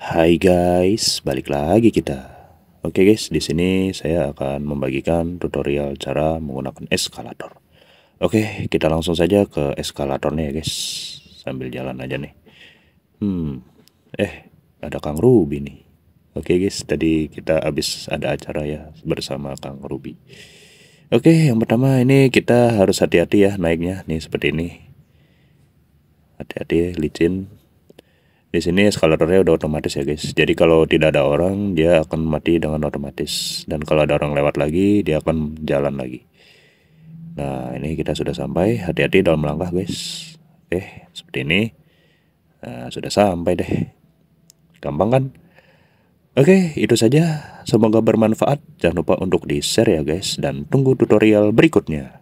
Hai guys, balik lagi kita. Oke guys, di sini saya akan membagikan tutorial cara menggunakan eskalator. Oke, kita langsung saja ke eskalatornya ya guys. Sambil jalan aja nih. Hmm, eh ada Kang Ruby nih. Oke guys, tadi kita habis ada acara ya bersama Kang Ruby. Oke, yang pertama ini kita harus hati-hati ya naiknya nih seperti ini. Hati-hati ya, licin di sini eskalatornya udah otomatis ya guys. Jadi kalau tidak ada orang dia akan mati dengan otomatis dan kalau ada orang lewat lagi dia akan jalan lagi. Nah ini kita sudah sampai. Hati-hati dalam langkah guys. Oke eh, seperti ini. Nah, sudah sampai deh. Gampang kan? Oke itu saja. Semoga bermanfaat. Jangan lupa untuk di share ya guys dan tunggu tutorial berikutnya.